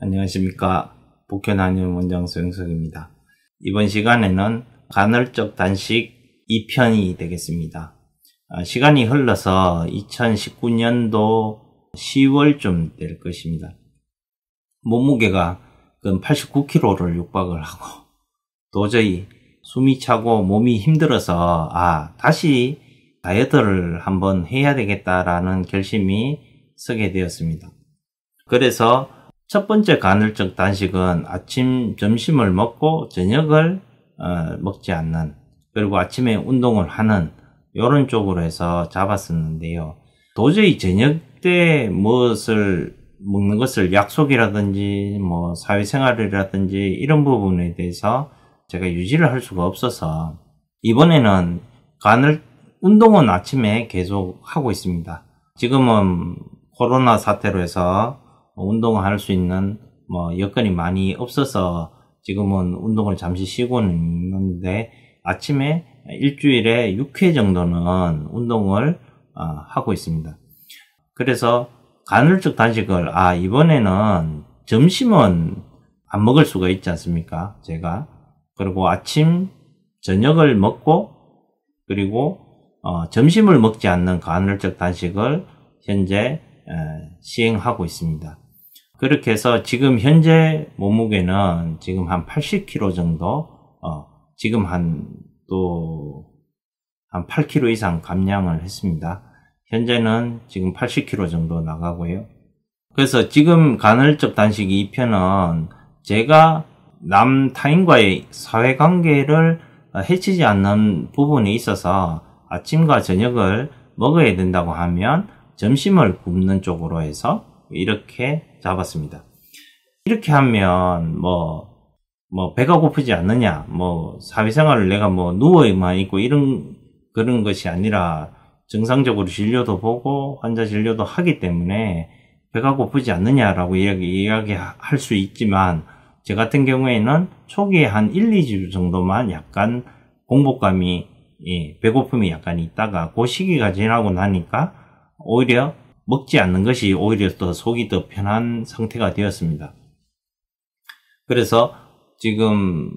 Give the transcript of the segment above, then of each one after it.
안녕하십니까. 복현한의원 원장 소영석입니다. 이번 시간에는 간헐적 단식 2편이 되겠습니다. 아, 시간이 흘러서 2019년도 10월쯤 될 것입니다. 몸무게가 89kg를 그 육박을 하고 도저히 숨이 차고 몸이 힘들어서 아 다시 다이어트를 한번 해야 되겠다라는 결심이 서게 되었습니다. 그래서 첫 번째 간헐적 단식은 아침 점심을 먹고 저녁을 어, 먹지 않는 그리고 아침에 운동을 하는 이런 쪽으로 해서 잡았었는데요. 도저히 저녁 때 무엇을 먹는 것을 약속이라든지 뭐 사회생활이라든지 이런 부분에 대해서 제가 유지를 할 수가 없어서 이번에는 간을 운동은 아침에 계속 하고 있습니다. 지금은 코로나 사태로 해서 운동을 할 수 있는 뭐 여건이 많이 없어서 지금은 운동을 잠시 쉬고는 있는데 아침에 일주일에 6회 정도는 운동을 어, 하고 있습니다. 그래서 간헐적 단식을 아 이번에는 점심은 안 먹을 수가 있지 않습니까? 제가 그리고 아침 저녁을 먹고 그리고 어, 점심을 먹지 않는 간헐적 단식을 현재 에, 시행하고 있습니다. 그렇게 해서 지금 현재 몸무게는 지금 한 80kg 정도, 어, 지금 한 또, 한 8kg 이상 감량을 했습니다. 현재는 지금 80kg 정도 나가고요. 그래서 지금 간헐적 단식 2편은 제가 남 타인과의 사회관계를 해치지 않는 부분이 있어서 아침과 저녁을 먹어야 된다고 하면 점심을 굶는 쪽으로 해서 이렇게 잡았습니다. 이렇게 하면 뭐, 뭐 배가 고프지 않느냐, 뭐 사회생활을 내가 뭐 누워만 있고 이런 그런 것이 아니라 정상적으로 진료도 보고 환자 진료도 하기 때문에 배가 고프지 않느냐라고 이야기, 이야기할 수 있지만 저 같은 경우에는 초기에 한 1, 2주 정도만 약간 공복감이 예, 배고픔이 약간 있다가 그 시기가 지나고 나니까 오히려 먹지 않는 것이 오히려 더 속이 더 편한 상태가 되었습니다. 그래서 지금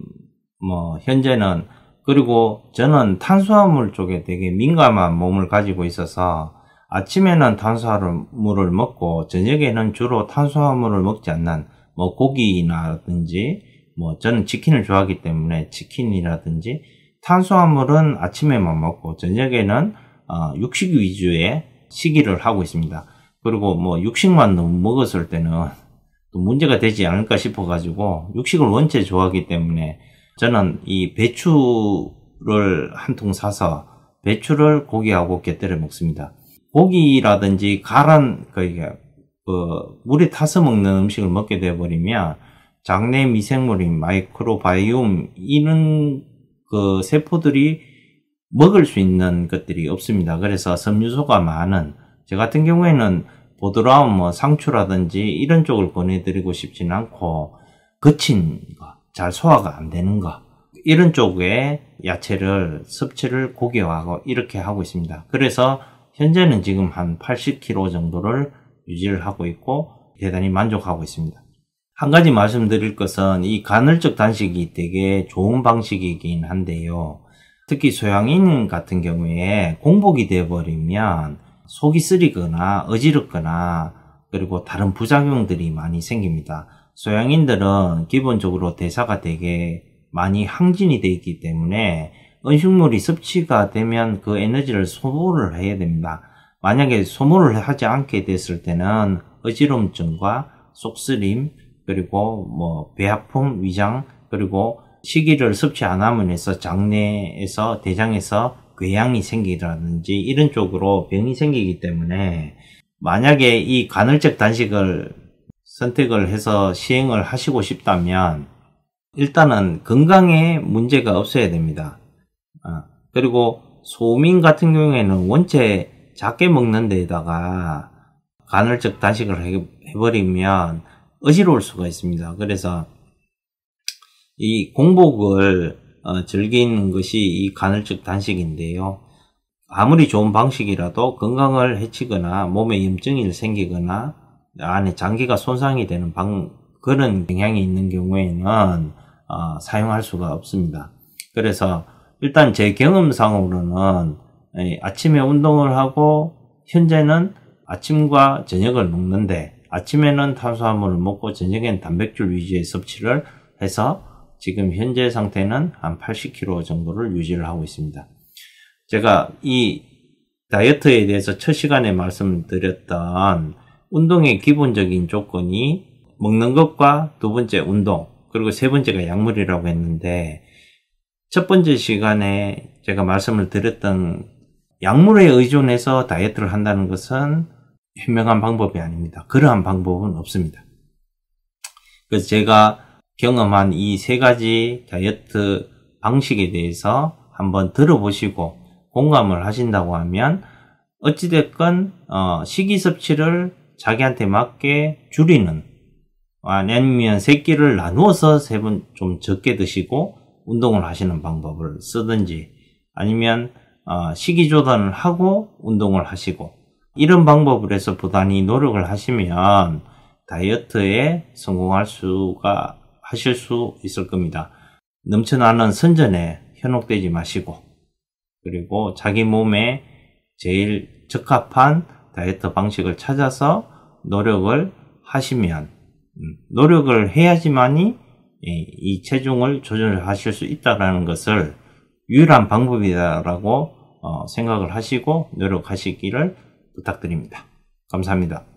뭐 현재는 그리고 저는 탄수화물 쪽에 되게 민감한 몸을 가지고 있어서 아침에는 탄수화물을 먹고 저녁에는 주로 탄수화물을 먹지 않는 뭐 고기라든지 뭐 저는 치킨을 좋아하기 때문에 치킨이라든지 탄수화물은 아침에만 먹고 저녁에는 어, 육식 위주의 시기를 하고 있습니다. 그리고 뭐 육식만 너무 먹었을 때는 또 문제가 되지 않을까 싶어 가지고 육식을 원체 좋아하기 때문에 저는 이 배추를 한 통 사서 배추를 고기하고 곁들여 먹습니다. 고기라든지 가란 그게그 그러니까 물에 타서 먹는 음식을 먹게 되어버리면 장내 미생물인 마이크로바이옴 이런 그 세포들이 먹을 수 있는 것들이 없습니다. 그래서 섬유소가 많은 저 같은 경우에는 보드라운 뭐 상추라든지 이런 쪽을 권해드리고 싶진 않고 거친 거, 잘 소화가 안 되는 거 이런 쪽에 야채를 섭취를 고교하고 이렇게 하고 있습니다. 그래서 현재는 지금 한 80kg 정도를 유지를 하고 있고 대단히 만족하고 있습니다. 한 가지 말씀드릴 것은 이 간헐적 단식이 되게 좋은 방식이긴 한데요. 특히 소양인 같은 경우에 공복이 되어버리면 속이 쓰리거나 어지럽거나 그리고 다른 부작용들이 많이 생깁니다. 소양인들은 기본적으로 대사가 되게 많이 항진이 되어 있기 때문에 음식물이 섭취가 되면 그 에너지를 소모를 해야 됩니다. 만약에 소모를 하지 않게 됐을 때는 어지럼증과 속쓰림 그리고 뭐 배아픔, 위장 그리고 식이를 섭취 안 함으로 해서 장내에서 대장에서 궤양이 생기라든지 이런 쪽으로 병이 생기기 때문에 만약에 이 간헐적 단식을 선택을 해서 시행을 하시고 싶다면 일단은 건강에 문제가 없어야 됩니다. 아, 그리고 소민 같은 경우에는 원체 작게 먹는 데에다가 간헐적 단식을 해버리면 어지러울 수가 있습니다. 그래서 이 공복을 어, 즐기는 것이 이 간헐적 단식인데요. 아무리 좋은 방식이라도 건강을 해치거나 몸에 염증이 생기거나 안에 장기가 손상이 되는 방, 그런 경향이 있는 경우에는 어, 사용할 수가 없습니다. 그래서 일단 제 경험상으로는 아침에 운동을 하고 현재는 아침과 저녁을 먹는데 아침에는 탄수화물을 먹고 저녁엔 단백질 위주의 섭취를 해서 지금 현재 상태는 한 80kg 정도를 유지를 하고 있습니다. 제가 이 다이어트에 대해서 첫 시간에 말씀드렸던 운동의 기본적인 조건이 먹는 것과 두 번째 운동, 그리고 세 번째가 약물이라고 했는데, 첫 번째 시간에 제가 말씀을 드렸던 약물에 의존해서 다이어트를 한다는 것은 현명한 방법이 아닙니다. 그러한 방법은 없습니다. 그래서 제가 경험한 이 세 가지 다이어트 방식에 대해서 한번 들어보시고 공감을 하신다고 하면 어찌됐건 어, 식이 섭취를 자기한테 맞게 줄이는 아니면 새끼를 나누어서 세 번 좀 적게 드시고 운동을 하시는 방법을 쓰든지 아니면 어, 식이 조단을 하고 운동을 하시고 이런 방법을 해서 부단히 노력을 하시면 다이어트에 성공할 수가 하실 수 있을 겁니다. 넘쳐나는 선전에 현혹되지 마시고 그리고 자기 몸에 제일 적합한 다이어트 방식을 찾아서 노력을 하시면 음, 노력을 해야지만이 예, 이 체중을 조절하실 수 있다라는 것을 유일한 방법이다라고 어, 생각을 하시고 노력하시기를 부탁드립니다. 감사합니다.